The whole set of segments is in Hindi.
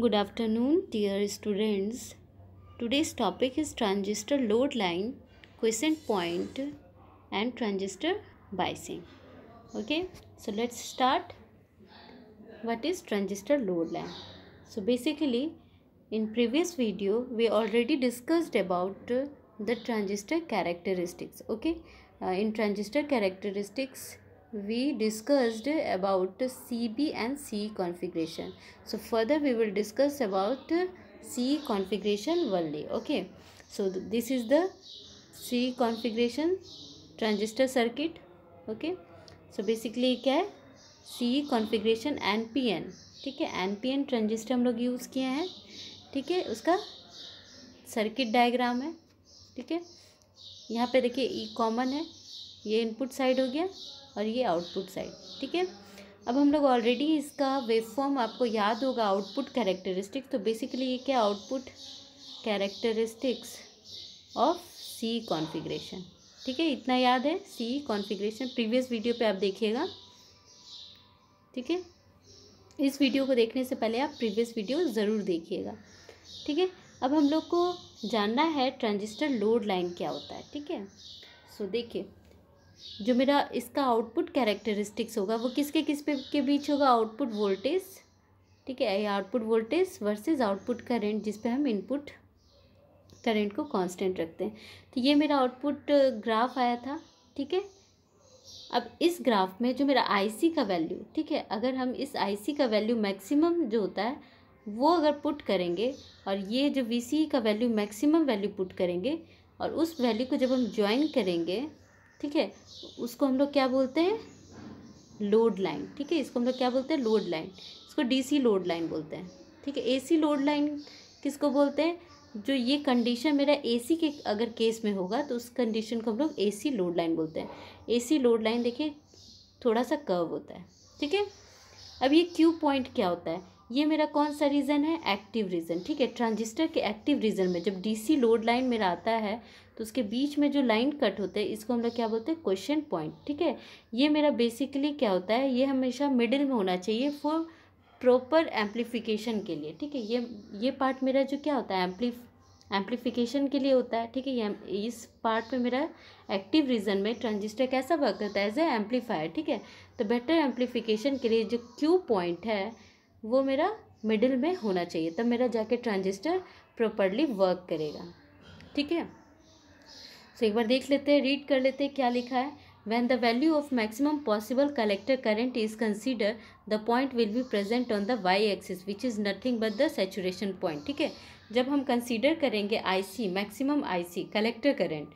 Good afternoon, dear students. Today's topic is transistor load line, quiescent point, and transistor biasing. Okay, so let's start. What is transistor load line? So basically, in previous video, we already discussed about uh, the transistor characteristics. Okay, uh, in transistor characteristics, we discussed about CB and C configuration. So further we will discuss about C configuration only Okay. So th this is the C configuration transistor circuit. Okay. So basically क्या है C configuration npn ठीक है एन पी एन ट्रांजिस्टर हम लोग यूज़ किए हैं ठीक है उसका सर्किट डायग्राम है ठीक है यहाँ पे देखिए ई कॉमन है ये इनपुट साइड हो गया और ये आउटपुट साइड ठीक है अब हम लोग ऑलरेडी इसका वेवफॉर्म आपको याद होगा आउटपुट कैरेक्टरिस्टिक तो बेसिकली ये क्या output characteristics of C configuration ठीक है इतना याद है सी कॉन्फ़िगरेशन प्रीवियस वीडियो पे आप देखिएगा ठीक है इस वीडियो को देखने से पहले आप प्रीवियस वीडियो ज़रूर देखिएगा ठीक है अब हम लोग को जानना है ट्रांजिस्टर लोड लाइन क्या होता है ठीक है सो देखिए जो मेरा इसका आउटपुट कैरेक्टरिस्टिक्स होगा वो किसके किस पे के बीच होगा आउटपुट वोल्टेज ठीक है output voltage versus output current जिस पे हम इनपुट करंट को कांस्टेंट रखते हैं तो ये मेरा आउटपुट ग्राफ आया था ठीक है अब इस ग्राफ में जो मेरा आईसी का वैल्यू ठीक है अगर हम इस आईसी का वैल्यू मैक्सिमम जो होता है वो अगर पुट करेंगे और ये जो वी e का वैल्यू मैक्सिमम वैल्यू पुट करेंगे और उस वैल्यू को जब हम ज्वाइन करेंगे ठीक है उसको हम लोग क्या बोलते हैं लोड लाइन ठीक है इसको हम लोग क्या बोलते हैं लोड लाइन इसको डीसी लोड लाइन बोलते हैं ठीक है एसी लोड लाइन किसको बोलते हैं जो ये कंडीशन मेरा एसी के अगर केस में होगा तो उस कंडीशन को हम लोग ए लोड लाइन बोलते हैं ए लोड लाइन देखिए थोड़ा सा कर्व होता है ठीक है अब ये क्यू पॉइंट क्या होता है ये मेरा कौन सा रीज़न है एक्टिव रीज़न ठीक है ट्रांजिस्टर के एक्टिव रीज़न में जब डीसी लोड लाइन मेरा आता है तो उसके बीच में जो लाइन कट होते हैं इसको हम लोग क्या बोलते हैं क्वेश्चन पॉइंट ठीक है ये मेरा बेसिकली क्या होता है ये हमेशा मिडिल में होना चाहिए फॉर प्रॉपर एम्पलीफिकेशन के लिए ठीक है ये ये पार्ट मेरा जो क्या होता है एम्पली एम्पलीफिकेशन के लिए होता है ठीक है ये इस पार्ट में मेरा एक्टिव रीजन में ट्रांजिस्टर कैसा वर्क करता है एज ए एम्पलीफायर ठीक है तो बेटर एम्प्लीफिकेशन के लिए जो क्यू पॉइंट है वो मेरा मिडिल में होना चाहिए तब मेरा जैकेट ट्रांजिस्टर प्रॉपरली वर्क करेगा ठीक है सो एक बार देख लेते हैं रीड कर लेते हैं क्या लिखा है when the value of maximum possible collector current is consider the point will be present on the Y axis which is nothing but the saturation point ठीक है जब हम कंसिडर करेंगे I C maximum I C collector current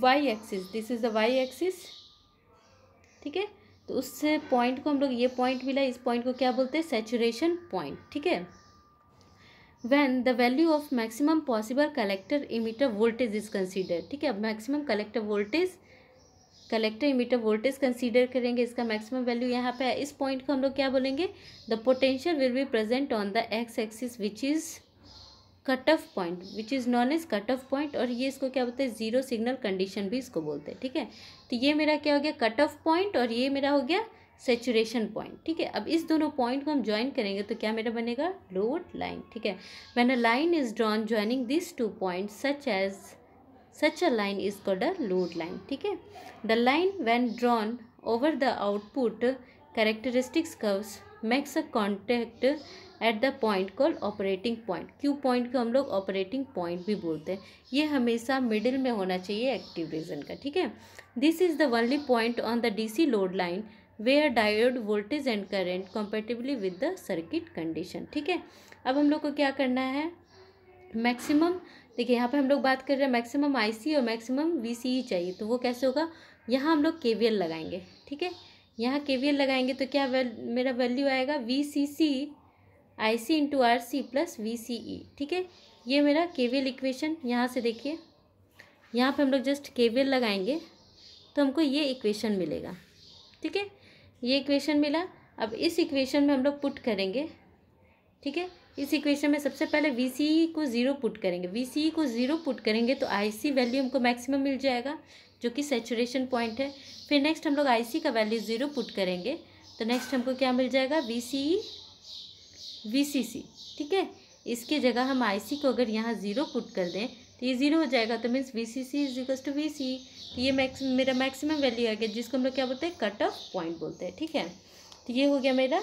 Y axis this is the Y axis ठीक है तो उससे पॉइंट को हम लोग ये पॉइंट मिला इस पॉइंट को क्या बोलते हैं सेचुरेशन पॉइंट ठीक है when the value of maximum possible collector emitter voltage is consider ठीक है अब maximum collector voltage collector emitter voltage consider करेंगे इसका मैक्सिमम वैल्यू यहाँ पे है इस पॉइंट को हम लोग क्या बोलेंगे the potential will be present on the X axis which is cut off point which is known as cut off point और ये इसको क्या बोलते हैं जीरो सिग्नल कंडीशन भी इसको बोलते हैं ठीक है तो ये मेरा क्या हो गया कट ऑफ पॉइंट और ये मेरा हो गया सेचुरेशन पॉइंट ठीक है अब इस दोनों पॉइंट को हम ज्वाइन करेंगे तो क्या मेरा बनेगा लोड लाइन ठीक है when a line is drawn joining this two point such as such a line is called a load line ठीक है the line when drawn over the output characteristics curves makes a contact at the point call operating point Q point को हम लोग ऑपरेटिंग पॉइंट भी बोलते हैं ये हमेशा मिडिल में होना चाहिए एक्टिव रीजन का ठीक है this is the only point on the DC load line where diode voltage and current compatibly with the circuit condition ठीक है अब हम लोग को क्या करना है मैक्सिमम देखिए यहाँ पे हम लोग बात कर रहे हैं मैक्सिमम आईसी और मैक्सिमम वीसीई e चाहिए तो वो कैसे होगा यहाँ हम लोग केवीएल लगाएंगे ठीक है यहाँ के वी एल लगाएंगे तो क्या वैल मेरा वैल्यू आएगा V C C I C into R C plus V C E ठीक है ये मेरा के वी एल इक्वेशन यहाँ से देखिए यहाँ पे हम लोग जस्ट के वी एल लगाएंगे तो हमको ये इक्वेशन मिलेगा ठीक है ये इक्वेशन मिला अब इस इक्वेशन में हम लोग पुट करेंगे ठीक है इस इक्वेशन में सबसे पहले वी सी को ज़ीरो पुट करेंगे वी सी को ज़ीरो पुट करेंगे तो आई सी वैल्यू हमको मैक्सिमम मिल जाएगा जो कि सेचुरेशन पॉइंट है फिर नेक्स्ट हम लोग आई सी का वैल्यू ज़ीरो पुट करेंगे तो नेक्स्ट हमको क्या मिल जाएगा वी सी वी सी सी ठीक है इसके जगह हम आई सी को अगर यहाँ ज़ीरो पुट कर दें तो ये ज़ीरो हो जाएगा तो means V C C is equals to V C तो ये मैक्स मेरा मैक्सिमम वैल्यू आ गया जिसको हम लोग क्या बोलते हैं कट ऑफ पॉइंट बोलते हैं ठीक है तो ये हो गया मेरा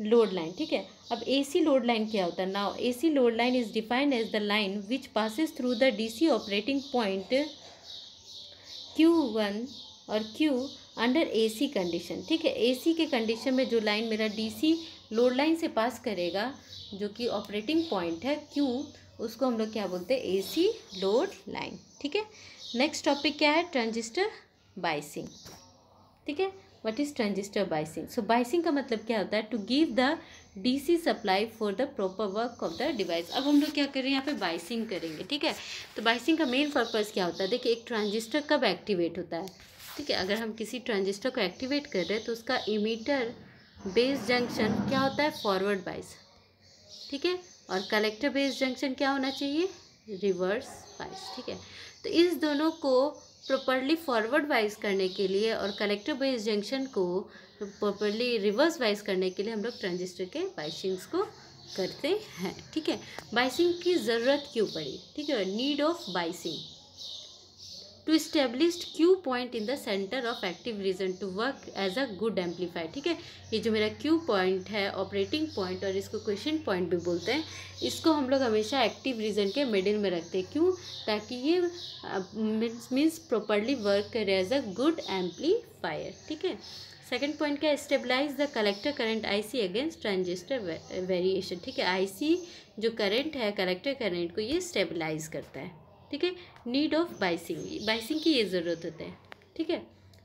लोड लाइन ठीक है अब एसी लोड लाइन क्या होता है now AC load line is defined as the line which passes through the DC operating point Q one और क्यू अंडर एसी कंडीशन ठीक है एसी के कंडीशन में जो लाइन मेरा डीसी लोड लाइन से पास करेगा जो कि ऑपरेटिंग पॉइंट है क्यू उसको हम लोग क्या बोलते हैं एसी लोड लाइन ठीक है नेक्स्ट टॉपिक क्या है ट्रांजिस्टर बाइसिंग ठीक है what is transistor biasing so biasing का मतलब क्या होता है to give the DC supply for the proper work of the device अब हम लोग क्या कर रहे हैं यहाँ पे बाइसिंग करेंगे ठीक है तो बाइसिंग का मेन पर्पज़ क्या होता है देखिए एक ट्रांजिस्टर कब एक्टिवेट होता है ठीक है अगर हम किसी ट्रांजिस्टर को एक्टिवेट कर रहे हैं तो उसका इमीटर बेस जंक्शन क्या होता है फॉरवर्ड बाइस ठीक है और कलेक्टर बेस जंक्शन क्या होना चाहिए रिवर्स बाइस ठीक है तो इस दोनों को प्रॉपरली फॉरवर्ड वाइज करने के लिए और कलेक्टर बेस जंक्शन को प्रॉपरली रिवर्स वाइज करने के लिए हम लोग ट्रांजिस्टर के बाइसिंग्स को करते हैं ठीक है बाइसिंग की ज़रूरत क्यों पड़ी ठीक है need of biasing to establish Q point in the center of active region to work as a good amplifier ठीक है ये जो मेरा क्यू पॉइंट है ऑपरेटिंग पॉइंट और इसको क्वेश्चन पॉइंट भी बोलते हैं इसको हम लोग हमेशा एक्टिव रीजन के मिडिल में रखते हैं क्यों ताकि ये मीन्स प्रॉपरली वर्क करे एज अ गुड एम्पलीफायर ठीक है सेकेंड पॉइंट क्या stabilize the collector current IC against transistor variation ठीक है आईसी जो करंट है कलेक्टर करंट को ये स्टेबलाइज करता है ठीक है नीड ऑफ बाइसिंग बाइसिंग की ये ज़रूरत होता है ठीक है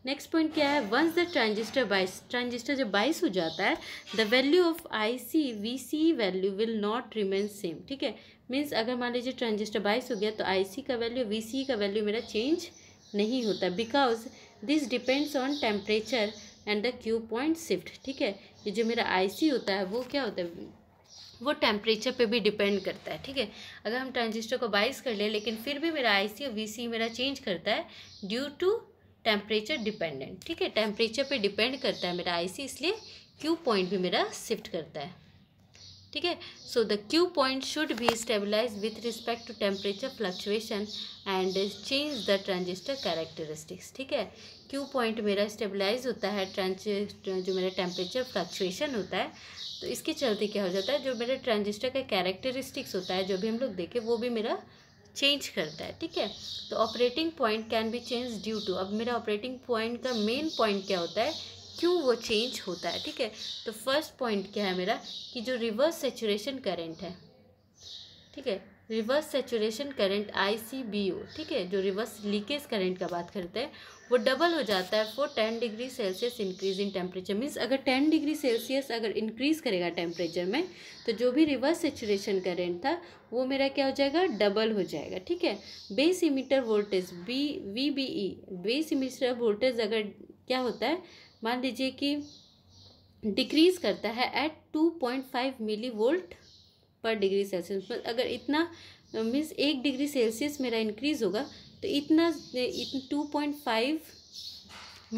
नेक्स्ट पॉइंट क्या है once the transistor bias transistor जब बाइस हो जाता है the value of I C V C value will not remain same ठीक है मीन्स अगर मान लीजिए ट्रांजिस्टर बाइस हो गया तो आई सी का वैल्यू वी सी का वैल्यू मेरा चेंज नहीं होता because this depends on temperature and the Q point shift ठीक है ये जो मेरा आई सी होता है वो क्या होता है वो टेम्परेचर पे भी डिपेंड करता है ठीक है अगर हम ट्रांजिस्टर को बाइस कर ले, लेकिन फिर भी मेरा आई सी और वी सी मेरा चेंज करता है ड्यू टू टेम्परेचर डिपेंडेंट ठीक है टेम्परेचर पे डिपेंड करता है मेरा आई सी इसलिए क्यू पॉइंट भी मेरा शिफ्ट करता है ठीक है so the Q point should be stabilize with respect to temperature fluctuation and change the transistor characteristics ठीक है क्यू पॉइंट मेरा स्टेबलाइज होता है ट्रांज जो मेरा टेम्परेचर फ्लक्चुएशन होता है तो इसके चलते क्या हो जाता है जो मेरा ट्रांजिस्टर का कैरेक्टरिस्टिक्स होता है जो भी हम लोग देखें वो भी मेरा चेंज करता है ठीक है तो operating point can be change due to अब मेरा ऑपरेटिंग पॉइंट का मेन पॉइंट क्या होता है क्यों वो चेंज होता है ठीक है तो फर्स्ट पॉइंट क्या है मेरा कि जो रिवर्स सेचुरेशन करंट है ठीक है reverse saturation current I C B O ठीक है जो रिवर्स लीकेज करंट का बात करते हैं वो डबल हो जाता है for ten degree Celsius increase in temperature means अगर टेन डिग्री सेल्सियस अगर इंक्रीज़ करेगा टेम्परेचर में तो जो भी रिवर्स सेचुरेशन करंट था वो मेरा क्या हो जाएगा डबल हो जाएगा ठीक है base emitter voltage B V B E base emitter voltage अगर क्या होता है मान लीजिए कि डिक्रीज़ करता है at two point five milli volt per degree Celsius मतलब अगर इतना मीन्स uh, एक डिग्री सेल्सियस मेरा इंक्रीज़ होगा तो इतना इतना two point five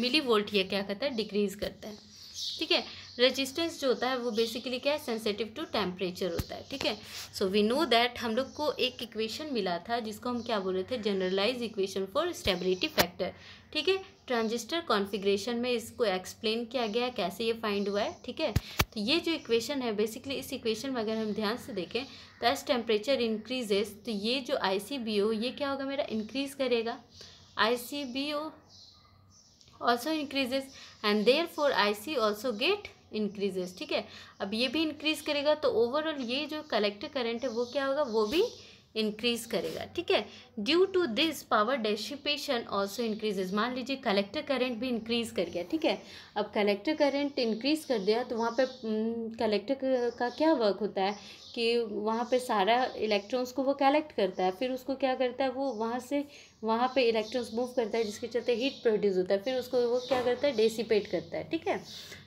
milli volt यह क्या करता है डिक्रीज़ करता है ठीक है रेजिस्टेंस जो होता है वो बेसिकली क्या है सेंसेटिव टू टेम्परेचर होता है ठीक है सो वी नो दैट हम लोग को एक इक्वेशन मिला था जिसको हम क्या बोल रहे थे generalize equation for stability factor ठीक है ट्रांजिस्टर कॉन्फ़िगरेशन में इसको एक्सप्लेन किया गया है कैसे ये फाइंड हुआ है ठीक है तो ये जो इक्वेशन है बेसिकली इस इक्वेशन में अगर हम ध्यान से देखें तो एज टेम्परेचर इंक्रीजेस तो ये जो आई सी बी ओ ये क्या होगा मेरा इंक्रीज़ करेगा I C B O also increases and therefore I C also get increases ठीक है अब ये भी इंक्रीज करेगा तो ओवरऑल ये जो कलेक्टर करंट है वो क्या होगा वो भी इंक्रीज करेगा ठीक है due to this power dissipation also increases मान लीजिए कलेक्टर करंट भी इंक्रीज कर गया ठीक है अब कलेक्टर करंट इंक्रीज कर दिया तो वहाँ पे कलेक्टर का क्या वर्क होता है कि वहाँ पे सारा इलेक्ट्रॉन्स को वो कलेक्ट करता है फिर उसको क्या करता है वो वहाँ से वहाँ पे इलेक्ट्रॉन्स मूव करता है जिसके चलते हीट प्रोड्यूस होता है फिर उसको वो क्या करता है डेसीपेट करता है ठीक है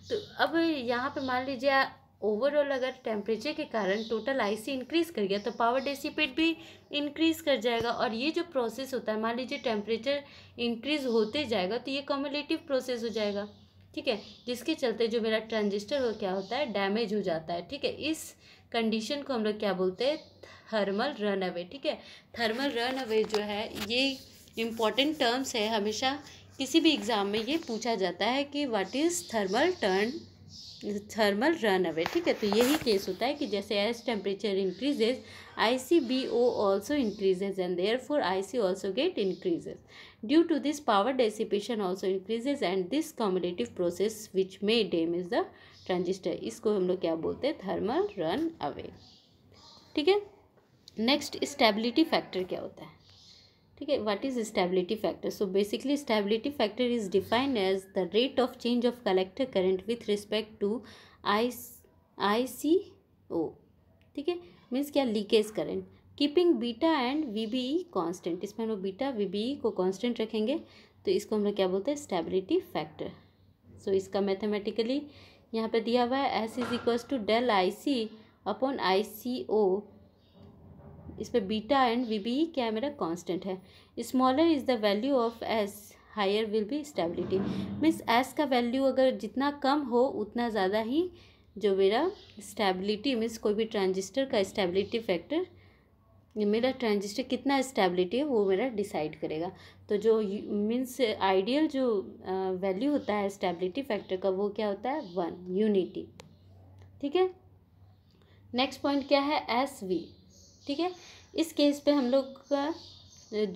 तो अब यहाँ पे मान लीजिए ओवरऑल अगर टेम्परेचर के कारण टोटल आईसी इंक्रीज़ कर गया तो पावर डेसीपेट भी इंक्रीज़ कर जाएगा और ये जो प्रोसेस होता है मान लीजिए टेम्परेचर इंक्रीज़ होते जाएगा तो ये कॉमोलेटिव प्रोसेस हो जाएगा ठीक है जिसके चलते जो मेरा ट्रांजिस्टर हो क्या होता है डैमेज हो जाता है ठीक है इस कंडीशन को हम लोग क्या बोलते हैं थर्मल रन अवे ठीक है थर्मल रन अवे जो है ये इम्पॉर्टेंट टर्म्स है हमेशा किसी भी एग्ज़ाम में ये पूछा जाता है कि what is thermal turn thermal runaway ठीक है तो यही केस होता है कि जैसे as temperature increases I C B O also increases and therefore I C also get increases due to this power dissipation also increases and this cumulative process which may is the transistor इसको हम लोग क्या बोलते हैं थर्मल रन अवे ठीक है नेक्स्ट स्टेबिलिटी फैक्टर क्या होता है ठीक है what is stability factor so basically stability factor is defined as the rate of change of collector current with respect to I I C O ठीक है मीन्स क्या leakage current keeping beta and V B E constant इसमें हम लोग बीटा वी बी ई को कॉन्स्टेंट रखेंगे तो इसको हम लोग क्या बोलते हैं स्टेबिलिटी फैक्टर सो इसका मैथमेटिकली यहाँ पे दिया हुआ है S is equals to del I C upon I C O इस पर बीटा एंड वी बी क्या है मेरा कांस्टेंट है smaller is the value of S higher will be stability means S का वैल्यू अगर जितना कम हो उतना ज़्यादा ही जो मेरा स्टेबिलिटी मीन्स कोई भी ट्रांजिस्टर का स्टेबिलिटी फैक्टर मेरा ट्रांजिस्टर कितना स्टेबिलिटी है वो मेरा डिसाइड करेगा तो जो मीन्स आइडियल जो वैल्यू होता है स्टेबिलिटी फैक्टर का वो क्या होता है वन यूनिटी ठीक है नेक्स्ट पॉइंट क्या है एस वी ठीक है इस केस पे हम लोग का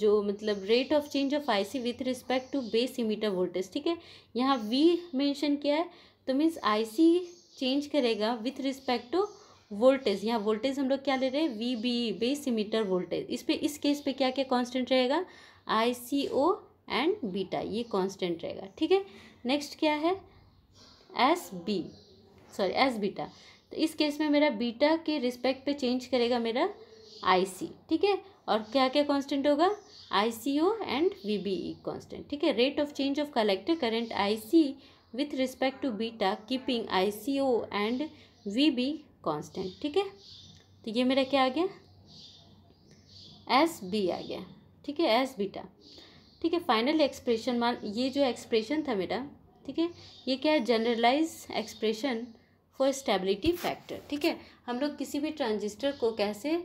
जो मतलब rate of change of IC with respect to base emitter voltage ठीक है यहाँ वी मेंशन किया है तो मीन्स आईसी चेंज करेगा विथ रिस्पेक्ट टू वोल्टेज यहाँ वोल्टेज हम लोग क्या ले रहे हैं V B base emitter voltage इस पर इस केस पे क्या क्या कांस्टेंट रहेगा I C O and beta ये कॉन्स्टेंट रहेगा ठीक है नेक्स्ट क्या है S B sorry S beta तो इस केस में मेरा बीटा के रिस्पेक्ट पे चेंज करेगा मेरा आई सी ठीक है और क्या क्या कांस्टेंट होगा I C O and V B E constant ठीक है rate of change of collector current I C with respect to beta keeping I C O and V B constant ठीक है तो ये मेरा क्या आ गया एस बी आ गया ठीक है एस बीटा ठीक है फाइनल एक्सप्रेशन मान ये जो एक्सप्रेशन था मेरा ठीक है ये क्या है generalize expression for stability factor ठीक है हम लोग किसी भी ट्रांजिस्टर को कैसे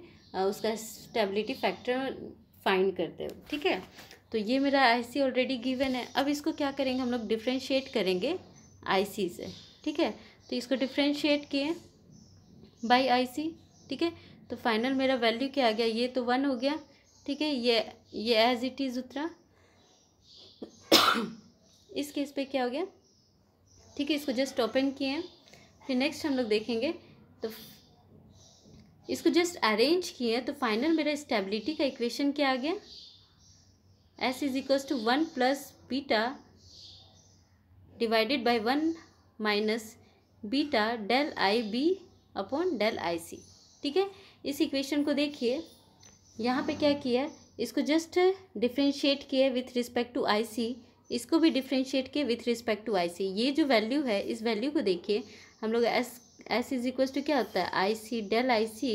उसका स्टेबिलिटी फैक्टर फाइंड करते हो ठीक है तो ये मेरा आईसी ऑलरेडी गिवन है अब इसको क्या करेंगे हम लोग डिफ्रेंशिएट करेंगे आईसी से ठीक है तो इसको डिफ्रेंशिएट किए बाई आईसी ठीक है तो फाइनल मेरा वैल्यू क्या आ गया ये तो वन हो गया ठीक है ये ये एज इट इज़ उतरा इस केस पे क्या हो गया ठीक है इसको जस्ट ओपन किए हैं फिर नेक्स्ट हम लोग देखेंगे तो इसको जस्ट अरेंज किए तो फाइनल मेरा स्टेबिलिटी का इक्वेशन क्या आ गया S is equal to one plus beta divided by one minus beta del I B upon del I C ठीक है इस इक्वेशन को देखिए यहाँ पे क्या किया इसको जस्ट डिफ्रेंशिएट किया with respect to I C इसको भी डिफ्रेंशिएट किया with respect to I C ये जो वैल्यू है इस वैल्यू को देखिए हम लोग S S is equal to क्या होता है I C del I C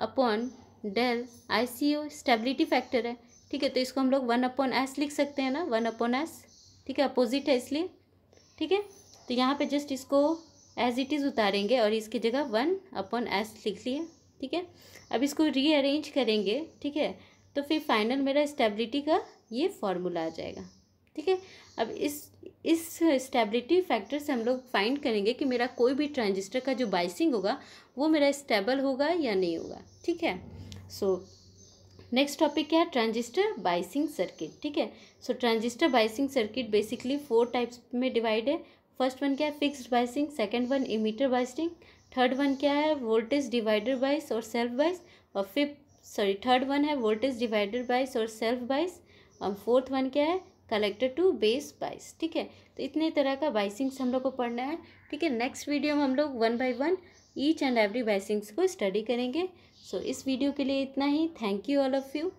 upon del I C O stability factor है ठीक है तो इसको हम लोग वन अपॉन एस लिख सकते हैं ना वन अपॉन एस ठीक है अपोजिट है इसलिए ठीक है तो यहाँ पे जस्ट इसको एज इट इज़ उतारेंगे और इसकी जगह वन अपॉन एस लिख लिए ठीक है अब इसको रीअरेंज करेंगे ठीक है तो फिर फाइनल मेरा स्टेबिलिटी का ये फॉर्मूला आ जाएगा ठीक है अब इस इस स्टेबिलिटी फैक्टर से हम लोग फाइंड करेंगे कि मेरा कोई भी ट्रांजिस्टर का जो बाइसिंग होगा वो मेरा स्टेबल होगा या नहीं होगा ठीक है सो नेक्स्ट टॉपिक क्या है ट्रांजिस्टर बाइसिंग सर्किट ठीक है so transistor biasing circuit basically four types में डिवाइड है फर्स्ट वन क्या है fixed biasing second one emitter biasing third one क्या है वोल्टेज डिवाइडर बाइस और सेल्फ बाइस और फिफ्थ सॉरी थर्ड वन है वोल्टेज डिवाइडर बाइस और सेल्फ बाइस और फोर्थ वन क्या है कलेक्टर टू बेस बाइस ठीक है तो इतने तरह का बाइसिंग्स हम लोग को पढ़ना है ठीक है नेक्स्ट वीडियो में हम लोग one by one each and every biasings को स्टडी करेंगे सो so, इस वीडियो के लिए इतना ही thank you all of you